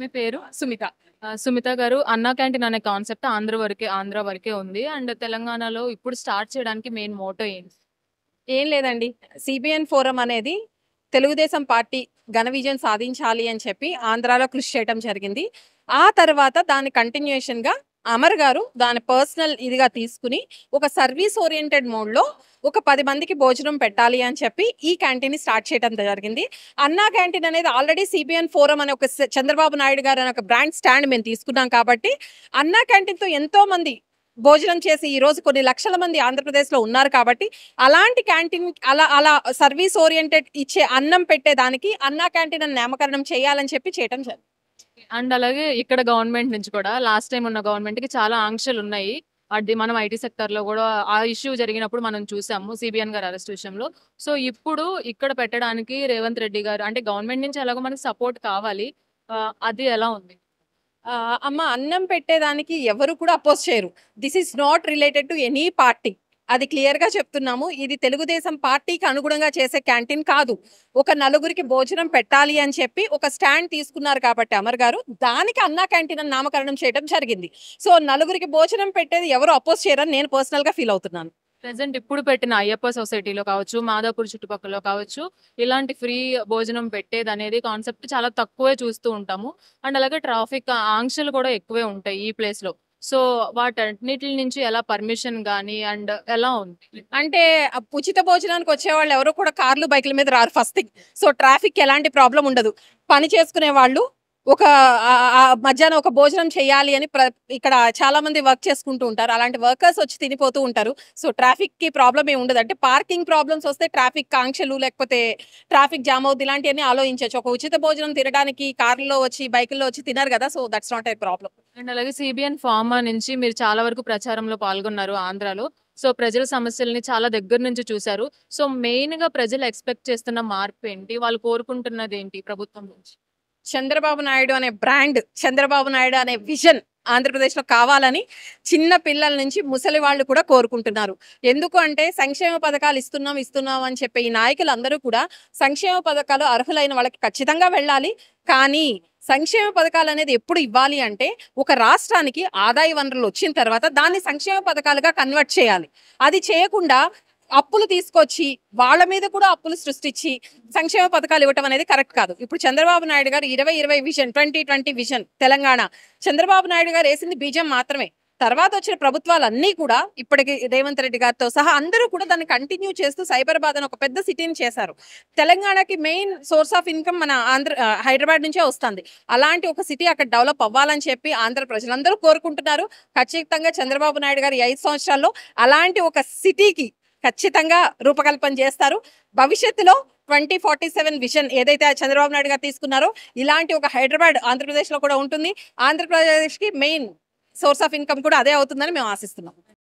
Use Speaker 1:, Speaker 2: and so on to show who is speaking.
Speaker 1: మీ పేరు సుమిత సుమిత గారు అన్నా క్యాంటీన్ అనే కాన్సెప్ట్ ఆంధ్ర వరకే ఆంధ్ర వరకే ఉంది అండ్ తెలంగాణలో ఇప్పుడు స్టార్ట్ చేయడానికి మెయిన్ మోటో ఏంటి ఏం
Speaker 2: లేదండి సిబిఎన్ ఫోరం అనేది తెలుగుదేశం పార్టీ ఘన విజయం సాధించాలి అని చెప్పి ఆంధ్రాలో కృషి చేయడం జరిగింది ఆ తర్వాత దాని కంటిన్యూషన్గా అమర్ గారు దాని పర్సనల్ ఇదిగా తీసుకుని ఒక సర్వీస్ ఓరియంటెడ్ మోడ్లో ఒక పది మందికి భోజనం పెట్టాలి అని చెప్పి ఈ క్యాంటీన్ని స్టార్ట్ చేయడం జరిగింది అన్నా క్యాంటీన్ అనేది ఆల్రెడీ సిబిఎన్ ఫోరం అనే ఒక చంద్రబాబు నాయుడు గారు అనే ఒక బ్రాండ్ స్టాండ్ మేము తీసుకున్నాం కాబట్టి అన్నా క్యాంటీన్తో ఎంతోమంది భోజనం చేసి ఈరోజు కొన్ని లక్షల మంది ఆంధ్రప్రదేశ్లో ఉన్నారు కాబట్టి అలాంటి క్యాంటీన్ అలా అలా
Speaker 1: సర్వీస్ ఓరియంటెడ్ ఇచ్చే అన్నం పెట్టేదానికి
Speaker 2: అన్నా క్యాంటీన్ నామకరణం చేయాలని చెప్పి
Speaker 1: చేయటం జరిగింది అండ్ అలాగే ఇక్కడ గవర్నమెంట్ నుంచి కూడా లాస్ట్ టైం ఉన్న గవర్నమెంట్ కి చాలా ఆంక్షలు ఉన్నాయి అది మనం ఐటీ సెక్టర్ లో కూడా ఆ ఇష్యూ జరిగినప్పుడు మనం చూసాము సిబిఎన్ గారు అరెస్ట్ విషయంలో సో ఇప్పుడు ఇక్కడ పెట్టడానికి రేవంత్ రెడ్డి గారు అంటే గవర్నమెంట్ నుంచి ఎలాగో మనకి సపోర్ట్ కావాలి అది ఎలా ఉంది అమ్మ అన్నం పెట్టేదానికి ఎవరు కూడా అపోజ్ చేయరు
Speaker 2: this is not related to any party అది క్లియర్గా చెప్తున్నాము ఇది తెలుగుదేశం పార్టీకి అనుగుణంగా చేసే క్యాంటీన్ కాదు ఒక నలుగురికి భోజనం పెట్టాలి అని చెప్పి ఒక స్టాండ్ తీసుకున్నారు కాబట్టి అమర్ గారు దానికి అన్నా క్యాంటీన్ అని నామకరణం చేయడం జరిగింది సో నలుగురికి భోజనం పెట్టేది ఎవరు అపోజ్ చేయరని నేను పర్సనల్గా ఫీల్ అవుతున్నాను
Speaker 1: ప్రజెంట్ ఇప్పుడు పెట్టిన అయ్యప్ప సొసైటీలో కావచ్చు మాదాపూర్ చుట్టుపక్కల కావచ్చు ఇలాంటి ఫ్రీ భోజనం పెట్టేది అనేది కాన్సెప్ట్ చాలా తక్కువే చూస్తూ ఉంటాము అండ్ అలాగే ట్రాఫిక్ ఆంక్షలు కూడా ఎక్కువే ఉంటాయి ఈ ప్లేస్లో సో వాటన్నిటి నుంచి ఎలా పర్మిషన్ గాని అండ్ ఎలా ఉంది అంటే ఉచిత భోజనానికి
Speaker 2: వచ్చేవాళ్ళు ఎవరు కూడా కార్లు బైకుల మీద రారు ఫస్ట్ థింగ్ సో ట్రాఫిక్ ఎలాంటి ప్రాబ్లం ఉండదు పని చేసుకునే వాళ్ళు ఒక మధ్యాహ్నం ఒక భోజనం చేయాలి అని ఇక్కడ చాలా మంది వర్క్ చేసుకుంటూ ఉంటారు అలాంటి వర్కర్స్ వచ్చి తినిపోతూ ఉంటారు సో ట్రాఫిక్ కి ప్రాబ్లం ఏమి ఉండదు అంటే పార్కింగ్ ప్రాబ్లమ్స్ వస్తే ట్రాఫిక్ కాంక్షలు లేకపోతే ట్రాఫిక్ జామ్ అవుద్ది ఇలాంటివన్నీ ఆలోచించవచ్చు ఒక ఉచిత భోజనం తినడానికి
Speaker 1: కార్లో వచ్చి బైకుల్లో వచ్చి తినరు కదా so that's not a problem and అలాగే సిబిఎన్ ఫార్మా నుంచి మీరు చాలా వరకు ప్రచారంలో పాల్గొన్నారు ఆంధ్రాలో సో ప్రజల సమస్యల్ని చాలా దగ్గర నుంచి చూశారు సో మెయిన్ గా ప్రజలు ఎక్స్పెక్ట్ చేస్తున్న మార్పు ఏంటి వాళ్ళు కోరుకుంటున్నది ఏంటి ప్రభుత్వం నుంచి
Speaker 2: చంద్రబాబు నాయుడు అనే బ్రాండ్ చంద్రబాబు నాయుడు అనే విజన్ ఆంధ్రప్రదేశ్లో కావాలని చిన్న పిల్లల నుంచి ముసలి వాళ్ళు కూడా కోరుకుంటున్నారు ఎందుకు అంటే సంక్షేమ పథకాలు ఇస్తున్నాం ఇస్తున్నాం అని చెప్పే ఈ నాయకులందరూ కూడా సంక్షేమ పథకాలు అర్హులైన వాళ్ళకి ఖచ్చితంగా వెళ్ళాలి కానీ సంక్షేమ పథకాలు అనేది ఎప్పుడు ఇవ్వాలి అంటే ఒక రాష్ట్రానికి ఆదాయ వనరులు వచ్చిన తర్వాత దాన్ని సంక్షేమ పథకాలుగా కన్వర్ట్ చేయాలి అది చేయకుండా అప్పులు తీసుకొచ్చి వాళ్ళ మీద కూడా అప్పులు సృష్టించి సంక్షేమ పథకాలు ఇవ్వటం అనేది కరెక్ట్ కాదు ఇప్పుడు చంద్రబాబు నాయుడు గారు ఇరవై ఇరవై vision twenty twenty vision Telangana Chandrababu Naidu garu వేసింది బీజం మాత్రమే తర్వాత వచ్చిన ప్రభుత్వాలు అన్నీ కూడా ఇప్పటికి రేవంత్ రెడ్డి గారితో సహా అందరూ కూడా దాన్ని కంటిన్యూ చేస్తూ సైబరాబాద్ అని ఒక పెద్ద సిటీని చేశారు తెలంగాణకి మెయిన్ సోర్స్ ఆఫ్ ఇన్కమ్ మన ఆంధ్ర హైదరాబాద్ నుంచే వస్తుంది అలాంటి ఒక సిటీ అక్కడ డెవలప్ అవ్వాలని చెప్పి ఆంధ్ర ప్రజలందరూ కోరుకుంటున్నారు ఖచ్చితంగా చంద్రబాబు నాయుడు గారు ఐదు సంవత్సరాల్లో అలాంటి ఒక సిటీకి ఖచ్చితంగా రూపకల్పన చేస్తారు భవిష్యత్తులో ట్వంటీ ఫార్టీ సెవెన్ విజన్ ఏదైతే చంద్రబాబు నాయుడు గారు తీసుకున్నారో ఇలాంటి ఒక హైదరాబాద్ ఆంధ్రప్రదేశ్లో కూడా ఉంటుంది ఆంధ్రప్రదేశ్కి మెయిన్ సోర్స్ ఆఫ్ ఇన్కమ్ కూడా అదే అవుతుందని మేము ఆశిస్తున్నాం